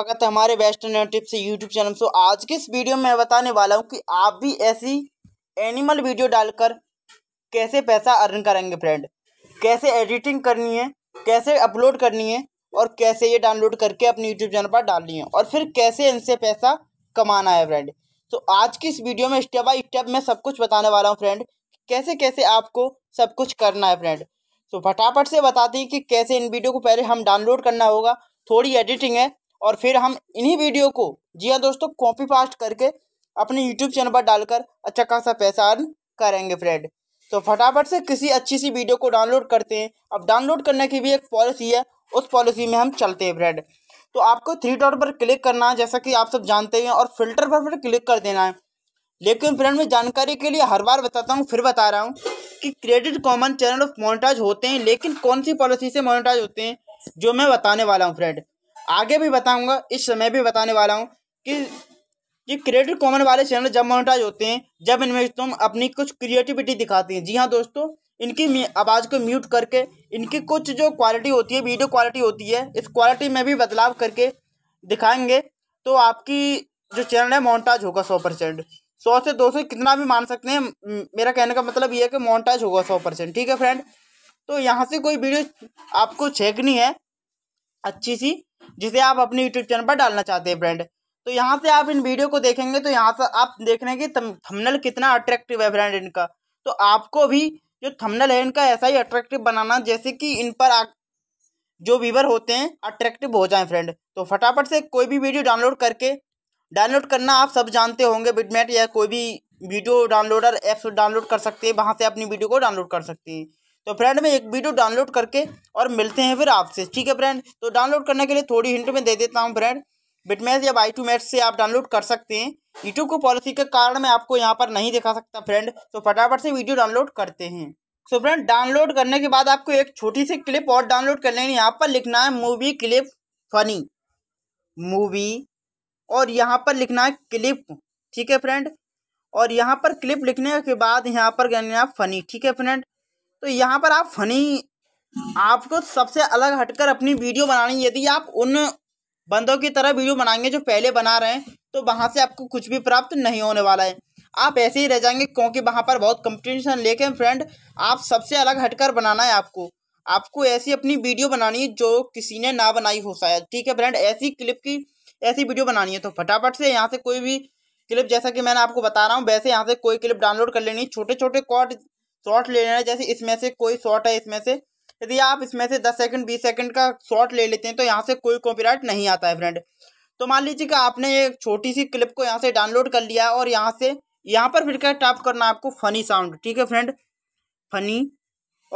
स्वागत है हमारे western tips YouTube channel so आज के इस वीडियो में मैं बताने वाला हूँ कि आप भी ऐसी एनिमल वीडियो डालकर कैसे पैसा अर्न करेंगे फ्रेंड कैसे एडिटिंग करनी है कैसे अपलोड करनी है और कैसे ये डाउनलोड करके अपने यूट्यूब चैनल पर डालनी है और फिर कैसे इनसे पैसा कमाना है फ्रेंड तो आज की इस वीडियो में स्टेप बाई स्टेप मैं सब कुछ बताने वाला हूँ फ्रेंड कैसे कैसे आपको सब कुछ करना है फ्रेंड तो फटाफट से बताते हैं कि कैसे इन वीडियो को पहले हम डाउनलोड करना होगा थोड़ी एडिटिंग है और फिर हम इन्हीं वीडियो को जी हाँ दोस्तों कॉपी पास्ट करके अपने यूट्यूब चैनल पर डालकर अच्छा खासा पैसा अर्न करेंगे फ्रेंड तो फटाफट से किसी अच्छी सी वीडियो को डाउनलोड करते हैं अब डाउनलोड करने की भी एक पॉलिसी है उस पॉलिसी में हम चलते हैं फ्रेंड तो आपको थ्री डॉट पर क्लिक करना है जैसा कि आप सब जानते हैं और फिल्टर पर फिर क्लिक कर देना है लेकिन फ्रेंड मैं जानकारी के लिए हर बार बताता हूँ फिर बता रहा हूँ कि credit common channel of monetise होते हैं लेकिन कौन सी पॉलिसी से मोनिटाइज होते हैं जो मैं बताने वाला हूँ फ्रेंड आगे भी बताऊंगा इस समय भी बताने वाला हूँ कि ये क्रिएटिव कॉमन वाले चैनल जब मोनिटाइज होते हैं जब इनमें तुम अपनी कुछ क्रिएटिविटी दिखाते हैं जी हाँ दोस्तों इनकी आवाज़ को म्यूट करके इनकी कुछ जो क्वालिटी होती है वीडियो क्वालिटी होती है इस क्वालिटी में भी बदलाव करके दिखाएंगे तो आपकी जो चैनल है मोनिटाइज होगा सौ परसेंट सौ से दो सौ कितना भी मान सकते हैं मेरा कहने का मतलब ये है कि मोनिटाइज होगा सौ परसेंट ठीक है फ्रेंड तो यहाँ से कोई वीडियो आपको छेकनी है अच्छी सी जिसे आप अपने यूट्यूब चैनल पर डालना चाहते हैं फ्रेंड तो यहाँ से आप इन वीडियो को देखेंगे तो यहाँ से आप देख रहे हैं कि थंबनेल कितना अट्रैक्टिव है ब्रांड इनका तो आपको भी जो थमनल है इनका ऐसा ही अट्रैक्टिव बनाना जैसे कि इन पर आ, जो वीवर होते हैं अट्रैक्टिव हो जाएं फ्रेंड तो फटाफट से कोई भी वीडियो डाउनलोड करके डाउनलोड करना आप सब जानते होंगे बिटमेट या कोई भी वीडियो डाउनलोडर ऐप्स डाउनलोड कर सकते हैं वहाँ से अपनी वीडियो को डाउनलोड कर सकते हैं तो फ्रेंड मैं एक वीडियो डाउनलोड करके और मिलते हैं फिर आपसे ठीक है फ्रेंड तो डाउनलोड करने के लिए थोड़ी हिंट में दे देता हूँ फ्रेंड बिटमैथ या बाई टू मैट से आप डाउनलोड कर सकते हैं यूट्यूब को पॉलिसी के कारण मैं आपको यहाँ पर नहीं दिखा सकता फ्रेंड तो फटाफट से वीडियो डाउनलोड करते हैं सो तो फ्रेंड डाउनलोड करने के बाद आपको एक छोटी सी क्लिप और डाउनलोड कर लेंगे यहाँ पर लिखना है मूवी क्लिप फनी मूवी और यहाँ पर लिखना है क्लिप ठीक है फ्रेंड और यहाँ पर क्लिप लिखने के बाद यहाँ पर कहना है फनी ठीक है फ्रेंड तो यहाँ पर आप फनी आपको सबसे अलग हटकर अपनी वीडियो बनानी यदि आप उन बंदों की तरह वीडियो बनाएंगे जो पहले बना रहे हैं तो वहाँ से आपको कुछ भी प्राप्त नहीं होने वाला है आप ऐसे ही रह जाएंगे क्योंकि वहाँ पर बहुत कंपटीशन लेके फ्रेंड आप सबसे अलग हटकर बनाना है आपको आपको ऐसी अपनी वीडियो बनानी है जो किसी ने ना बनाई हो शायद ठीक है फ्रेंड ऐसी क्लिप की ऐसी वीडियो बनानी है तो फटाफट से यहाँ से कोई भी क्लिप जैसा कि मैंने आपको बता रहा हूँ वैसे यहाँ से कोई क्लिप डाउनलोड कर लेनी छोटे छोटे कॉट शॉर्ट ले लेना जैसे इसमें से कोई शॉर्ट है इसमें से यदि आप इसमें से दस सेकंड बीस सेकंड का शॉर्ट ले लेते हैं तो यहाँ से कोई कॉपीराइट नहीं आता है फ्रेंड तो मान लीजिए कि आपने एक छोटी सी क्लिप को यहाँ से डाउनलोड कर लिया और यहाँ से यहाँ पर फिर क्या टाइप करना आपको फनी साउंड ठीक है फ्रेंड फनी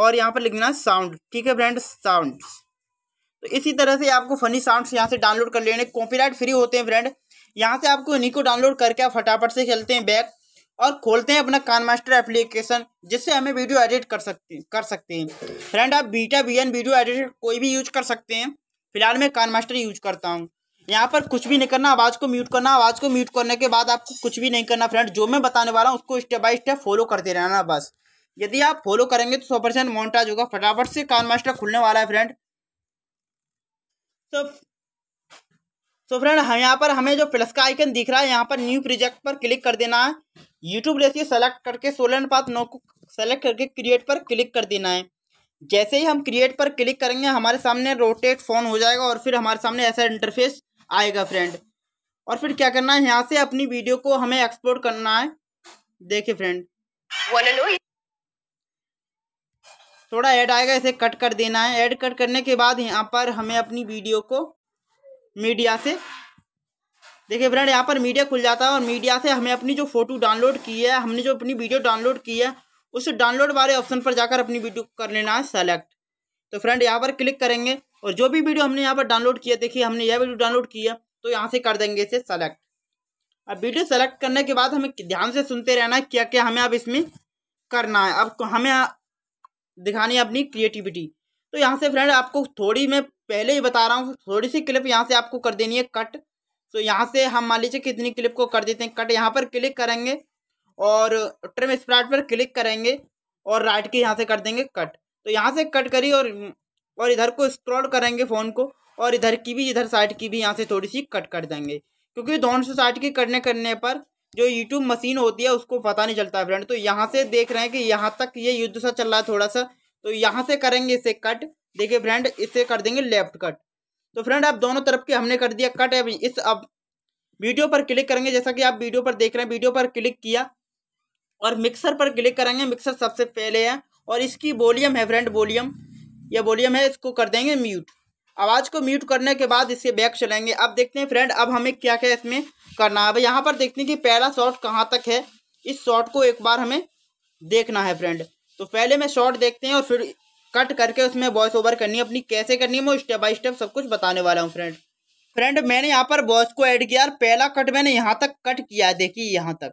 और यहाँ पर लिखना साउंड ठीक है फ्रेंड साउंड तो इसी तरह से आपको फनी साउंड यहाँ से डाउनलोड कर लेने कॉपी फ्री होते हैं फ्रेंड यहाँ से आपको इन्हीं को डाउनलोड करके आप फटाफट से खेलते हैं बैग और खोलते हैं अपना कान मास्टर एप्लीकेशन जिससे हमें वीडियो एडिट कर सकते कर सकते हैं फ्रेंड आप beta V N video editor कोई भी यूज कर सकते हैं फिलहाल मैं कान मास्टर यूज करता हूँ यहाँ पर कुछ भी नहीं करना आवाज़ को म्यूट करना आवाज़ को म्यूट करने के बाद आपको कुछ भी नहीं करना फ्रेंड जो मैं बताने वाला हूँ उसको स्टेप बाय स्टेप फॉलो करते रहना बस यदि आप फॉलो करेंगे तो सौ परसेंट मोन्टाज होगा फटाफट से कान मास्टर खुलने वाला है फ्रेंड तो सो फ्रेंड यहाँ पर हमें जो प्लस का आइकन दिख रहा है यहाँ पर न्यू प्रोजेक्ट पर क्लिक कर देना है यूट्यूब रेसिपी सेलेक्ट करके सोलह अनुपात नौ को सेलेक्ट करके क्रिएट पर क्लिक कर देना है जैसे ही हम क्रिएट पर क्लिक करेंगे हमारे सामने रोटेट फोन हो जाएगा और फिर हमारे सामने ऐसा इंटरफेस आएगा फ्रेंड और फिर क्या करना है यहाँ से अपनी वीडियो को हमें एक्सपोर्ट करना है देखिए फ्रेंड थोड़ा ऐड आएगा इसे कट कर देना है ऐड कट करने के बाद यहाँ पर हमें अपनी वीडियो को मीडिया से देखिए फ्रेंड यहाँ पर मीडिया खुल जाता है और मीडिया से हमें अपनी जो फोटो डाउनलोड की है हमने जो अपनी वीडियो डाउनलोड की है उस डाउनलोड वाले ऑप्शन पर जाकर अपनी वीडियो कर लेना है सेलेक्ट तो फ्रेंड यहाँ पर क्लिक करेंगे और जो भी वीडियो हमने यहाँ पर डाउनलोड किया देखिए हमने यह वीडियो डाउनलोड किया तो यहाँ से कर देंगे इसे सेलेक्ट अब वीडियो सेलेक्ट करने के बाद हमें ध्यान से सुनते रहना है क्या क्या हमें अब इसमें करना है अब हमें दिखानी है अपनी क्रिएटिविटी तो यहाँ से फ्रेंड आपको थोड़ी मैं पहले ही बता रहा हूँ थोड़ी सी क्लिप यहाँ से आपको कर देनी है कट सो तो यहाँ से हम मान लीजिए कितनी क्लिप को कर देते हैं कट यहाँ पर क्लिक करेंगे और ट्रिम स्प्राइट पर क्लिक करेंगे और राइट के यहाँ से कर देंगे कट तो यहाँ से कट करिए और और इधर को स्क्रॉल करेंगे फ़ोन को और इधर की भी इधर साइड की भी यहाँ से थोड़ी सी कट कर देंगे क्योंकि दोनों सौ साइड की करने करने पर जो यूट्यूब मशीन होती है उसको पता नहीं चलता है फ्रेंड तो यहाँ से देख रहे हैं कि यहाँ तक ये युद्ध सा चल रहा है थोड़ा सा तो यहाँ से करेंगे इसे कट देखिए फ्रेंड इसे कर देंगे लेफ्ट कट तो फ्रेंड आप दोनों तरफ के हमने कर दिया कट अभी इस अब वीडियो पर क्लिक करेंगे जैसा कि आप वीडियो पर देख रहे हैं वीडियो पर क्लिक किया और मिक्सर पर क्लिक करेंगे मिक्सर सबसे पहले है और इसकी वॉल्यूम है फ्रेंड वॉल्यूम या वॉल्यूम है इसको कर देंगे म्यूट आवाज़ को म्यूट करने के बाद इसके बैक चलेंगे अब देखते हैं फ्रेंड अब हमें क्या क्या इसमें करना है यहाँ पर देखते हैं कि पहला शॉट कहाँ तक है इस शॉट को एक बार हमें देखना है फ्रेंड तो पहले मैं शॉट देखते हैं और फिर कट करके उसमें वॉइस ओवर करनी है अपनी कैसे करनी है मैं स्टेप बाय स्टेप सब कुछ बताने वाला हूँ फ्रेंड फ्रेंड मैंने यहाँ पर वॉइस को ऐड किया और पहला कट मैंने यहाँ तक कट किया है देखिए यहाँ तक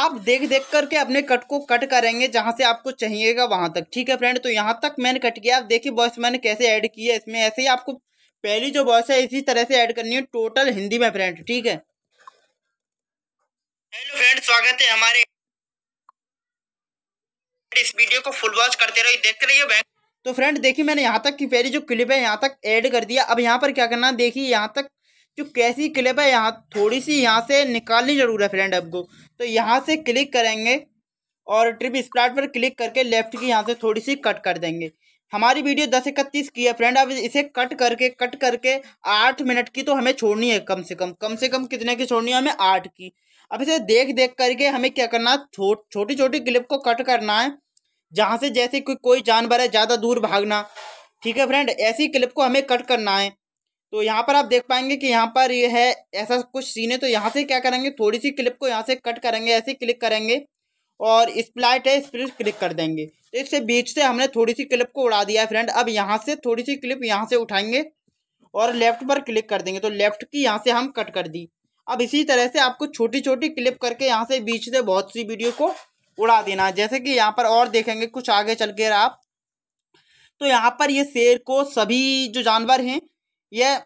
आप देख देख करके अपने कट को कट करेंगे जहाँ से आपको चाहिएगा वहाँ तक ठीक है फ्रेंड तो यहाँ तक मैंने कट किया आप देखिए वॉइस मैंने कैसे ऐड किया है इसमें ऐसे ही आपको पहली जो वॉइस है इसी तरह से ऐड करनी है टोटल हिंदी में फ्रेंड ठीक है हेलो फ्रेंड स्वागत है हमारे इस वीडियो को फुल वॉच करते रहिए देखते रहिए बैंक तो फ्रेंड देखिए मैंने यहाँ तक की पहली जो क्लिप है यहाँ तक ऐड कर दिया अब यहाँ पर क्या करना देखिए यहाँ तक जो कैसी क्लिप है यहाँ थोड़ी सी यहाँ से निकालनी जरूर है फ्रेंड आपको तो यहाँ से क्लिक करेंगे और ट्रिप स्प्लाट पर क्लिक करके लेफ्ट की यहाँ से थोड़ी सी कट कर देंगे हमारी वीडियो दस इकतीस की है फ्रेंड अब इसे कट करके कट करके आठ मिनट की तो हमें छोड़नी है कम से कम कम से कम कितने की छोड़नी है हमें आठ की अब इसे देख देख करके हमें क्या करना है छोटी छोटी क्लिप को कट करना है जहाँ से जैसे कोई कोई जानवर है ज़्यादा दूर भागना ठीक है फ्रेंड ऐसी क्लिप को हमें कट करना है तो यहाँ पर आप देख पाएंगे कि यहाँ पर ये यह है ऐसा कुछ सीन है तो यहाँ से क्या करेंगे थोड़ी सी क्लिप को यहाँ से कट करेंगे ऐसे क्लिक करेंगे और स्प्लाइट है स्प्लिट क्लिक कर देंगे तो इससे बीच से हमने थोड़ी सी क्लिप को उड़ा दिया है फ्रेंड अब यहाँ से थोड़ी सी क्लिप यहाँ से उठाएंगे और लेफ्ट पर क्लिक कर देंगे तो लेफ्ट की यहाँ से हम कट कर दी अब इसी तरह से आपको छोटी छोटी क्लिप करके यहाँ से बीच से बहुत सी वीडियो को उड़ा देना जैसे कि यहाँ पर और देखेंगे कुछ आगे चल के आप तो यहाँ पर ये शेर को सभी जो जानवर हैं ये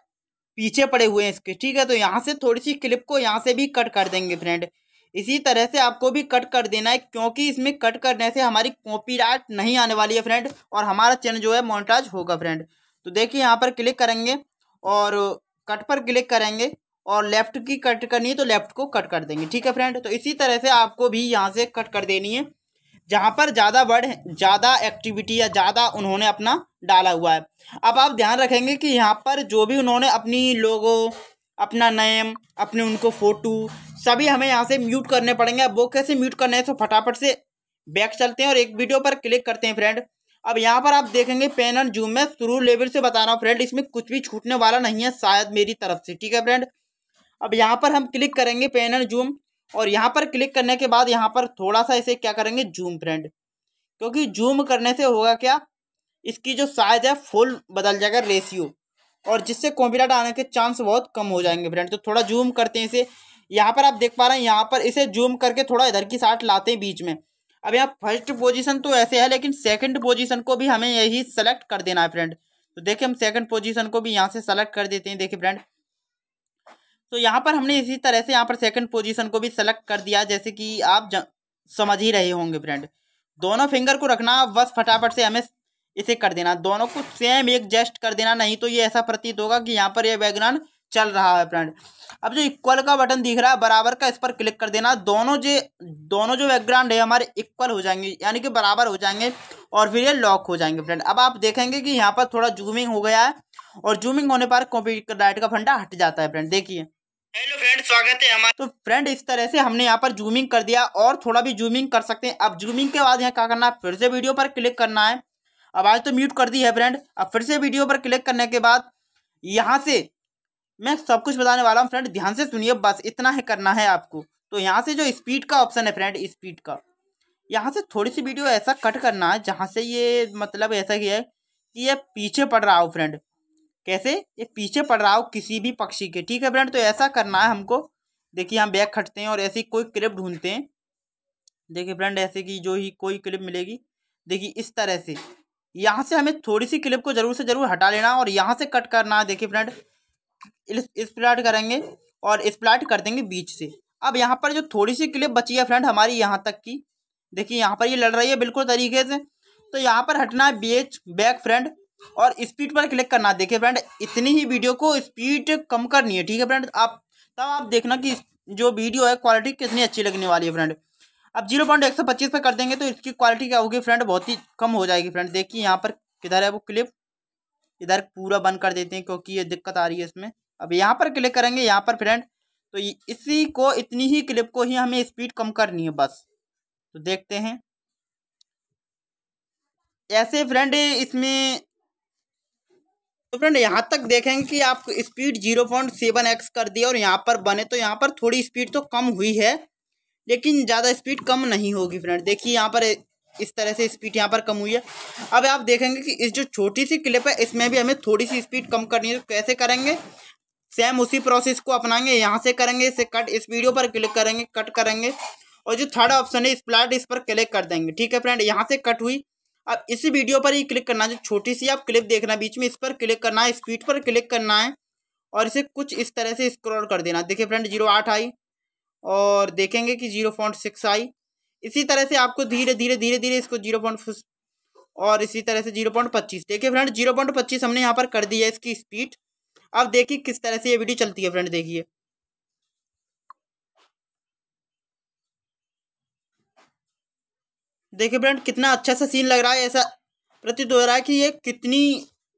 पीछे पड़े हुए हैं इसके ठीक है तो यहाँ से थोड़ी सी क्लिप को यहाँ से भी कट कर देंगे फ्रेंड इसी तरह से आपको भी कट कर देना है क्योंकि इसमें कट करने से हमारी कॉपीराइट नहीं आने वाली है फ्रेंड और हमारा चैनल जो है मोनिटाइज होगा फ्रेंड तो देखिए यहाँ पर क्लिक करेंगे और कट पर क्लिक करेंगे और लेफ्ट की कट करनी है तो लेफ्ट को कट कर देंगे ठीक है फ्रेंड तो इसी तरह से आपको भी यहाँ से कट कर देनी है जहाँ पर ज़्यादा वर्ड ज़्यादा एक्टिविटी या ज़्यादा उन्होंने अपना डाला हुआ है अब आप ध्यान रखेंगे कि यहाँ पर जो भी उन्होंने अपनी लोगों अपना नेम अपने उनको फ़ोटो सभी हमें यहाँ से म्यूट करने पड़ेंगे अब वो कैसे म्यूट करने हैं तो फटाफट से बैक चलते हैं और एक वीडियो पर क्लिक करते हैं फ्रेंड अब यहाँ पर आप देखेंगे पेन एंड जूम में शुरू लेवल से बता रहा हूँ फ्रेंड इसमें कुछ भी छूटने वाला नहीं है शायद मेरी तरफ से ठीक है फ्रेंड अब यहाँ पर हम क्लिक करेंगे पेन एंड जूम और यहाँ पर क्लिक करने के बाद यहाँ पर थोड़ा सा इसे क्या करेंगे जूम फ्रेंड क्योंकि जूम करने से होगा क्या इसकी जो साइज है फुल बदल जाएगा रेशियो और जिससे कॉपीराइट आने के चांस बहुत कम हो जाएंगे फ्रेंड तो थोड़ा जूम करते हैं इसे यहाँ पर आप देख पा रहे हैं यहाँ पर इसे जूम करके थोड़ा इधर की साइड लाते हैं बीच में अब यहाँ फर्स्ट पोजीशन तो ऐसे है लेकिन सेकंड पोजीशन को भी हमें यही सेलेक्ट कर देना है फ्रेंड तो देखिए हम सेकंड पोजीशन को भी यहाँ से सेलेक्ट कर देते हैं देखिए फ्रेंड तो यहाँ पर हमने इसी तरह से यहाँ पर सेकंड पोजीशन को भी सेलेक्ट कर दिया जैसे कि आप समझ ही रहे होंगे फ्रेंड दोनों फिंगर को रखना बस फटाफट से हमें इसे कर देना दोनों को सेम एक जेस्ट कर देना नहीं तो ये ऐसा प्रतीत होगा कि यहाँ पर यह बैकग्राउंड चल रहा है फ्रेंड अब जो इक्वल का बटन दिख रहा है बराबर का इस पर क्लिक कर देना दोनों जो दोनों जो बैकग्राउंड है हमारे इक्वल हो जाएंगे यानी कि बराबर हो जाएंगे और फिर ये लॉक हो जाएंगे फ्रेंड अब आप देखेंगे कि यहाँ पर थोड़ा जूमिंग हो गया है और जूमिंग होने पर कॉपी राइट का फंडा हट जाता है फ्रेंड देखिए हेलो फ्रेंड स्वागत है हमारा तो फ्रेंड इस तरह से हमने यहाँ पर जूमिंग कर दिया और थोड़ा भी जूमिंग कर सकते हैं अब जूमिंग के बाद यहाँ क्या करना है फिर से वीडियो पर क्लिक करना है अब आज तो म्यूट कर दी है फ्रेंड अब फिर से वीडियो पर क्लिक करने के बाद यहाँ से मैं सब कुछ बताने वाला हूँ फ्रेंड ध्यान से सुनिए बस इतना ही करना है आपको तो यहाँ से जो स्पीड का ऑप्शन है फ्रेंड स्पीड का यहाँ से थोड़ी सी वीडियो ऐसा कट करना है जहाँ से ये मतलब ऐसा किया है कि ये पीछे पड़ रहा हो फ्रेंड कैसे ये पीछे पड़ रहा हो किसी भी पक्षी के ठीक है फ्रेंड तो ऐसा करना है हमको देखिए हम बैग खटते हैं और ऐसी कोई क्लिप ढूंढते हैं देखिए फ्रेंड ऐसे की जो ही कोई क्लिप मिलेगी देखिए इस तरह से यहाँ से हमें थोड़ी सी क्लिप को ज़रूर से ज़रूर हटा लेना और यहाँ से कट करना है देखिए फ्रेंड स्प्लाट करेंगे और स्प्लाट कर देंगे बीच से अब यहाँ पर जो थोड़ी सी क्लिप बची है फ्रेंड हमारी यहाँ तक की देखिए यहाँ पर ये यह लड़ रही है बिल्कुल तरीके से तो यहाँ पर हटना है बीच बैक फ्रेंड और स्पीड पर क्लिक करना देखिए फ्रेंड इतनी ही वीडियो को स्पीड कम करनी है ठीक है फ्रेंड आप तब आप देखना कि जो वीडियो है क्वालिटी कितनी अच्छी लगने वाली है फ्रेंड अब जीरो पॉइंट एक सौ पच्चीस पर कर देंगे तो इसकी क्वालिटी क्या होगी फ्रेंड बहुत ही कम हो जाएगी फ्रेंड देखिए यहाँ पर किधर है वो क्लिप इधर पूरा बंद कर देते हैं क्योंकि ये दिक्कत आ रही है इसमें अब यहाँ पर क्लिक करेंगे यहाँ पर फ्रेंड तो इसी को इतनी ही क्लिप को ही हमें स्पीड कम करनी है बस तो देखते हैं ऐसे फ्रेंड इसमें तो फ्रेंड यहाँ तक देखेंगे कि आप speed zero point seven X कर दिया और यहाँ पर बने तो यहाँ पर थोड़ी स्पीड तो कम हुई है लेकिन ज़्यादा स्पीड कम नहीं होगी फ्रेंड देखिए यहाँ पर इस तरह से स्पीड यहाँ पर कम हुई है अब आप देखेंगे कि इस जो छोटी सी क्लिप है इसमें भी हमें थोड़ी सी स्पीड कम करनी है तो कैसे करेंगे सेम उसी प्रोसेस को अपनाएंगे यहाँ से करेंगे इसे कट इस वीडियो पर क्लिक करेंगे कट करेंगे और जो थर्ड ऑप्शन है स्प्लाट इस पर क्लिक कर देंगे ठीक है फ्रेंड यहाँ से कट हुई अब इसी वीडियो पर ही क्लिक करना है जो छोटी सी आप क्लिप देखना बीच में इस पर क्लिक करना है स्पीड पर क्लिक करना है और इसे कुछ इस तरह से स्क्रॉल कर देना देखिए फ्रेंड जीरो आठ आई और देखेंगे कि जीरो पॉइंट सिक्स आई इसी तरह से आपको धीरे धीरे धीरे धीरे इसको जीरो पॉइंट और इसी तरह से जीरो पॉइंट पच्चीस देखिए फ्रेंड जीरो पॉइंट पच्चीस हमने यहाँ पर कर दी है इसकी स्पीड अब देखिए किस तरह से ये वीडियो चलती है फ्रेंड देखिए देखिए फ्रेंड कितना अच्छा सा सीन लग रहा है ऐसा प्रतीत हो रहा है कि ये कितनी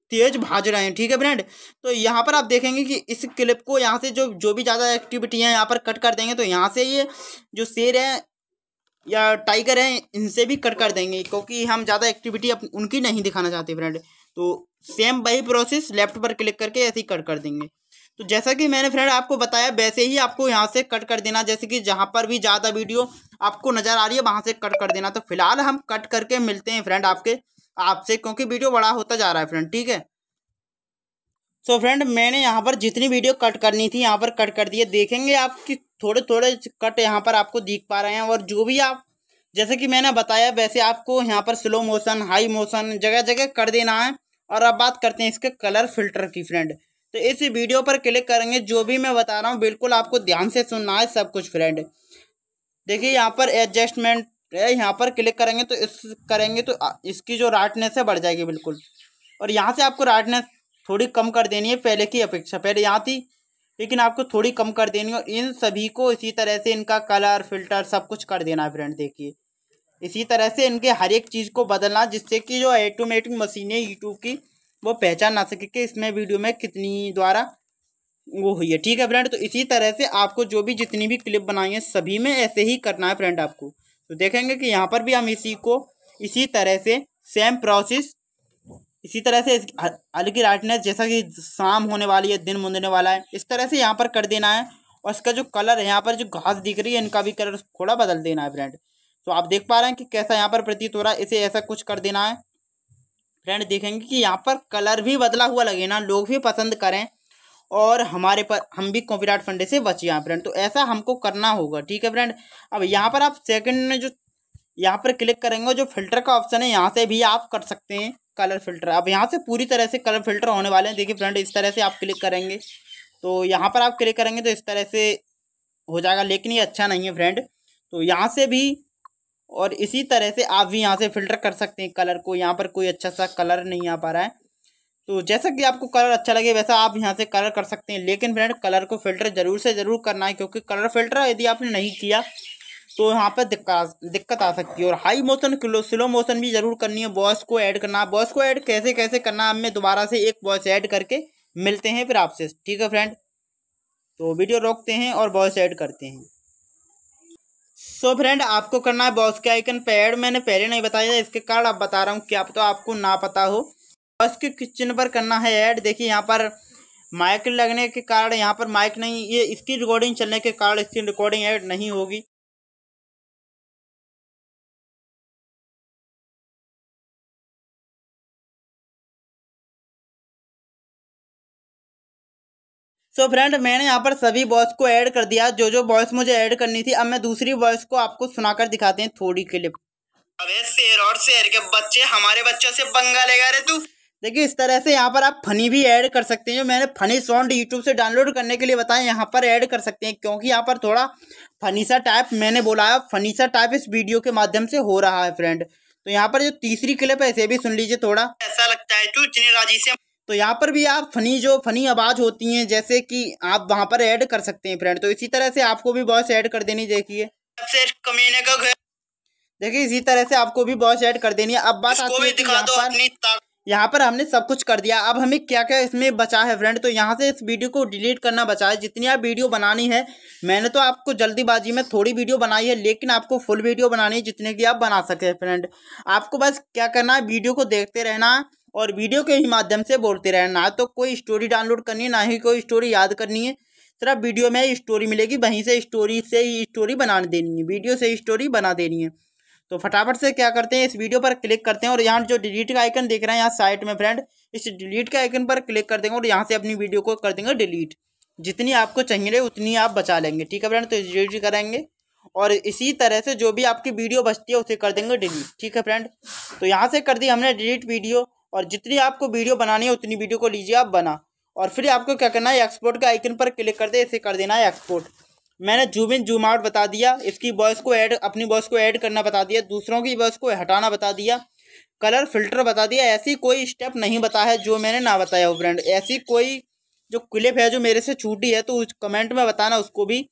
तेज भाज रहे हैं ठीक है फ्रेंड तो यहाँ पर आप देखेंगे कि इस क्लिप को यहाँ से जो जो भी ज़्यादा एक्टिविटी है यहाँ पर कट कर देंगे तो यहाँ से ये जो शेर है या टाइगर है इनसे भी कट कर देंगे क्योंकि हम ज़्यादा एक्टिविटी उनकी नहीं दिखाना चाहते फ्रेंड तो सेम वही प्रोसेस लेफ्ट पर क्लिक करके ऐसे ही कट कर देंगे तो जैसा कि मैंने फ्रेंड आपको बताया वैसे ही आपको यहाँ से कट कर देना जैसे कि जहाँ पर भी ज़्यादा वीडियो आपको नज़र आ रही है वहाँ से कट कर देना तो फिलहाल हम कट करके मिलते हैं फ्रेंड आपके आपसे क्योंकि वीडियो बड़ा होता जा रहा है फ्रेंड ठीक है सो so फ्रेंड मैंने यहाँ पर जितनी वीडियो कट करनी थी यहाँ पर कट कर दी है देखेंगे आपकी थोड़े थोड़े कट यहाँ पर आपको दिख पा रहे हैं और जो भी आप जैसे कि मैंने बताया वैसे आपको यहाँ पर स्लो मोशन हाई मोशन जगह जगह कर देना है और अब बात करते हैं इसके कलर फिल्टर की फ्रेंड तो इस वीडियो पर क्लिक करेंगे जो भी मैं बता रहा हूँ बिल्कुल आपको ध्यान से सुनना है सब कुछ फ्रेंड देखिए यहाँ पर एडजस्टमेंट है यहाँ पर क्लिक करेंगे तो इस करेंगे तो इसकी जो राइटनेस है बढ़ जाएगी बिल्कुल और यहाँ से आपको राइटनेस थोड़ी कम कर देनी है पहले की अपेक्षा पहले यहाँ थी लेकिन आपको थोड़ी कम कर देनी है और इन सभी को इसी तरह से इनका कलर फिल्टर सब कुछ कर देना है फ्रेंड देखिए इसी तरह से इनके हर एक चीज़ को बदलना जिससे कि जो ऑटोमेटिक मशीनें यूट्यूब की वो पहचान ना सके कि इसमें वीडियो में कितनी द्वारा वो हुई है ठीक है फ्रेंड तो इसी तरह से आपको जो भी जितनी भी क्लिप बनाई है सभी में ऐसे ही करना है फ्रेंड आपको तो देखेंगे कि यहाँ पर भी हम इसी को इसी तरह से सेम प्रोसेस इसी तरह से हल्की राइटनेस जैसा कि शाम होने वाली है दिन मुंदने वाला है इस तरह से यहाँ पर कर देना है और इसका जो कलर है यहाँ पर जो घास दिख रही है इनका भी कलर थोड़ा बदल देना है फ्रेंड तो आप देख पा रहे हैं कि कैसा यहाँ पर प्रतीत हो रहा है इसे ऐसा कुछ कर देना है फ्रेंड देखेंगे कि यहाँ पर कलर भी बदला हुआ लगे ना लोग भी पसंद करें और हमारे पर हम भी कॉपीराइट फंडे से बचे यहाँ फ्रेंड तो ऐसा हमको करना होगा ठीक है फ्रेंड अब यहाँ पर आप सेकंड में जो यहाँ पर क्लिक करेंगे जो फिल्टर का ऑप्शन है यहाँ से भी आप कर सकते हैं कलर फिल्टर अब यहाँ से पूरी तरह से कलर फिल्टर होने वाले हैं देखिए फ्रेंड इस तरह से आप क्लिक करेंगे तो यहाँ पर आप क्लिक करेंगे तो इस तरह से हो जाएगा लेकिन ये अच्छा नहीं है फ्रेंड तो यहाँ से भी और इसी तरह से आप भी यहाँ से फिल्टर कर सकते हैं कलर को यहाँ पर कोई अच्छा सा कलर नहीं आ पा रहा है तो जैसा कि आपको कलर अच्छा लगे वैसा आप यहाँ से कलर कर सकते हैं लेकिन फ्रेंड कलर को फिल्टर ज़रूर से ज़रूर करना है क्योंकि कलर फिल्टर यदि आपने नहीं किया तो यहाँ पर दिक्कत आ सकती है और हाई मोशन स्लो मोशन भी ज़रूर करनी है बॉयस को ऐड करना बॉयस को ऐड कैसे कैसे करना है हमें दोबारा से एक बॉयस ऐड करके मिलते हैं फिर आपसे ठीक है फ्रेंड तो वीडियो रोकते हैं और बॉयस ऐड करते हैं सो so फ्रेंड आपको करना है बॉस के आइकन पे ऐड मैंने पहले नहीं बताया था इसके कारण आप बता रहा हूँ कि आप तो आपको ना पता हो बॉस के किचन पर करना है ऐड देखिए यहाँ पर माइक लगने के कारण यहाँ पर माइक नहीं ये इसकी रिकॉर्डिंग चलने के कारण इसकी रिकॉर्डिंग ऐड नहीं होगी सो so फ्रेंड मैंने यहाँ पर सभी वॉइस को ऐड कर दिया जो जो वॉइस मुझे ऐड करनी थी अब मैं दूसरी वॉइस को आपको सुनाकर दिखाते हैं थोड़ी क्लिप अबे शेर और शेर के बच्चे हमारे बच्चों से पंगा लेगा रे तू देखिए इस तरह से यहाँ पर आप फनी भी ऐड कर सकते हैं जो मैंने फनी साउंड यूट्यूब से डाउनलोड करने के लिए बताया यहाँ पर ऐड कर सकते हैं क्योंकि यहाँ पर थोड़ा फनी सा टाइप मैंने बोला है फनी सा टाइप इस वीडियो के माध्यम से हो रहा है फ्रेंड तो यहाँ पर जो तीसरी क्लिप है इसे भी सुन लीजिए थोड़ा ऐसा लगता है तू इतनी राजी से तो यहाँ पर भी आप फनी जो फनी आवाज़ होती हैं जैसे कि आप वहाँ पर ऐड कर सकते हैं फ्रेंड तो इसी तरह से आपको भी वॉइस ऐड कर देनी देखिए देखिए इसी तरह से आपको भी वॉइस ऐड कर देनी है अब बात आती है यहाँ पर यहाँ पर हमने सब कुछ कर दिया अब हमें क्या क्या इसमें बचा है फ्रेंड तो यहाँ से इस वीडियो को डिलीट करना बचा है जितनी आप वीडियो बनानी है मैंने तो आपको जल्दीबाजी में थोड़ी वीडियो बनाई है लेकिन आपको फुल वीडियो बनानी है जितने की आप बना सके फ्रेंड आपको बस क्या करना है वीडियो को देखते रहना और वीडियो के ही माध्यम से बोलते रहे ना तो कोई स्टोरी डाउनलोड करनी है ना ही कोई स्टोरी याद करनी है सिर्फ वीडियो में स्टोरी मिलेगी वहीं से स्टोरी से ही स्टोरी बना देनी है वीडियो से स्टोरी बना देनी है तो फटाफट से क्या करते हैं इस वीडियो पर क्लिक करते हैं और यहाँ जो डिलीट का आइकन देख रहे हैं यहाँ साइट में फ्रेंड इस डिलीट के आइकन पर क्लिक कर देंगे और यहाँ से अपनी वीडियो को कर देंगे डिलीट जितनी आपको चाहिए उतनी आप बचा लेंगे ठीक है फ्रेंड तो डिलीट करेंगे और इसी तरह से जो भी आपकी वीडियो बचती है उसे कर देंगे डिलीट ठीक है फ्रेंड तो यहाँ से कर दी हमने डिलीट वीडियो और जितनी आपको वीडियो बनानी है उतनी वीडियो को लीजिए आप बना और फिर आपको क्या करना है एक्सपोर्ट के आइकन पर क्लिक कर दे इसे कर देना है एक्सपोर्ट मैंने जूम इन जूम आउट बता दिया इसकी वॉइस को ऐड अपनी वॉइस को ऐड करना बता दिया दूसरों की वॉइस को हटाना बता दिया कलर फिल्टर बता दिया ऐसी कोई स्टेप नहीं बताया है जो मैंने ना बताया वो फ्रेंड ऐसी कोई जो क्लिप है जो मेरे से छूटी है तो उस कमेंट में बताना उसको भी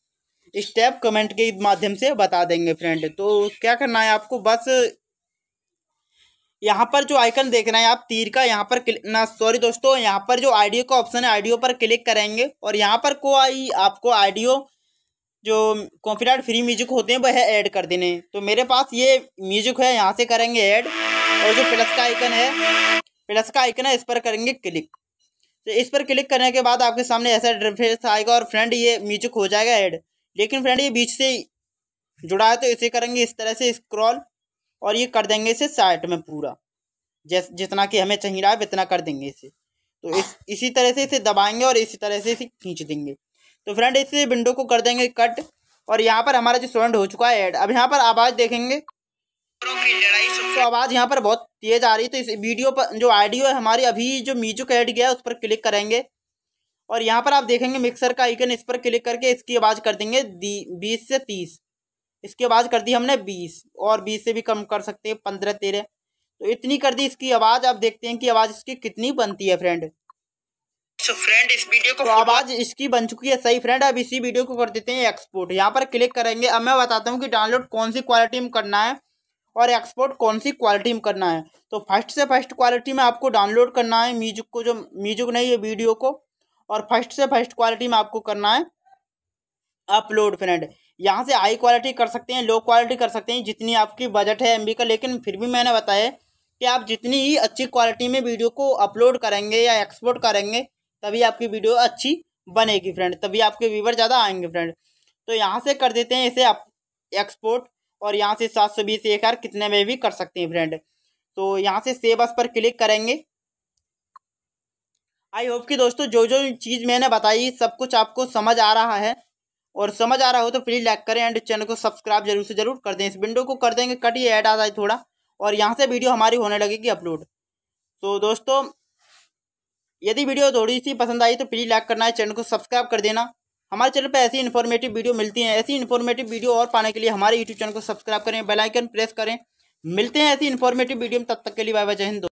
स्टेप कमेंट के माध्यम से बता देंगे फ्रेंड तो क्या करना है आपको बस यहाँ पर जो आइकन देख रहे हैं आप तीर का यहाँ पर ना सॉरी दोस्तों यहाँ पर जो आइडियो का ऑप्शन है आइडियो पर क्लिक करेंगे और यहाँ पर कोई आपको आइडियो जो कॉपीराइट फ्री म्यूजिक होते हैं वह ऐड कर देने तो मेरे पास ये म्यूजिक है यहाँ से करेंगे ऐड और जो प्लस का आइकन है प्लस का आइकन है इस पर करेंगे क्लिक तो इस पर क्लिक करने के बाद आपके सामने ऐसा ड्रेस आएगा और फ्रेंड ये म्यूजिक हो जाएगा ऐड लेकिन फ्रेंड ये बीच से जुड़ा है तो इसे करेंगे इस तरह से स्क्रॉल और ये कर देंगे इसे साइट में पूरा जैस जितना कि हमें चाहिए रहा है इतना कर देंगे इसे तो इस इसी तरह से इसे दबाएंगे और इसी तरह से इसे खींच देंगे तो फ्रेंड इसे विंडो को कर देंगे कट और यहाँ पर हमारा जो स्टूडेंट हो चुका है ऐड अब यहाँ पर आवाज़ देखेंगे तो आवाज़ यहाँ पर बहुत तेज़ आ रही है तो इस वीडियो पर जो ऑडियो है हमारी अभी जो म्यूजिक ऐड गया है उस पर क्लिक करेंगे और यहाँ पर आप देखेंगे मिक्सर का आइकन इस पर क्लिक करके इसकी आवाज़ कर देंगे बीस से तीस इसके बाद कर दी हमने बीस और बीस से भी कम कर सकते हैं पंद्रह तेरह तो इतनी कर दी इसकी आवाज़ आप देखते हैं कि आवाज़ इसकी कितनी बनती है फ्रेंड सो फ्रेंड इस वीडियो को तो आवाज़ इसकी बन चुकी है सही फ्रेंड अब इसी वीडियो को कर देते हैं एक्सपोर्ट यहाँ पर क्लिक करेंगे अब मैं बताता हूँ कि डाउनलोड कौन सी क्वालिटी में करना है और एक्सपोर्ट कौन सी क्वालिटी में करना है तो फर्स्ट से फर्स्ट क्वालिटी में आपको डाउनलोड करना है म्यूजिक को जो म्यूजिक नहीं है वीडियो को और फर्स्ट से फर्स्ट क्वालिटी में आपको करना है अपलोड फ्रेंड यहाँ से हाई क्वालिटी कर सकते हैं लो क्वालिटी कर सकते हैं जितनी आपकी बजट है एमबी का लेकिन फिर भी मैंने बताया कि आप जितनी ही अच्छी क्वालिटी में वीडियो को अपलोड करेंगे या एक्सपोर्ट करेंगे तभी आपकी वीडियो अच्छी बनेगी फ्रेंड तभी आपके व्यूवर ज़्यादा आएंगे फ्रेंड तो यहाँ से कर देते हैं इसे आप एक्सपोर्ट और यहाँ से सात सौ बीस एक कितने में भी कर सकते हैं फ्रेंड तो यहाँ से सेव अस पर क्लिक करेंगे आई होप कि दोस्तों जो जो चीज़ मैंने बताई सब कुछ आपको समझ आ रहा है और समझ आ रहा हो तो प्लीज़ लाइक करें एंड चैनल को सब्सक्राइब जरूर से जरूर कर दें इस विंडो को कर देंगे कट ही ऐड आ जाए थोड़ा और यहाँ से वीडियो हमारी होने लगेगी अपलोड तो दोस्तों यदि वीडियो थोड़ी सी पसंद आई तो प्लीज़ लाइक करना है चैनल को सब्सक्राइब कर देना हमारे चैनल पर ऐसी इन्फॉर्मेटिव वीडियो मिलती हैं ऐसी इन्फॉर्मेटिव वीडियो और पाने के लिए हमारे यूट्यूब चैनल को सब्सक्राइब करें बेलाइकन प्रेस करें मिलते हैं ऐसी इन्फॉर्मेटिव वीडियो में तब तक के लिए बाय बाय जय हिंद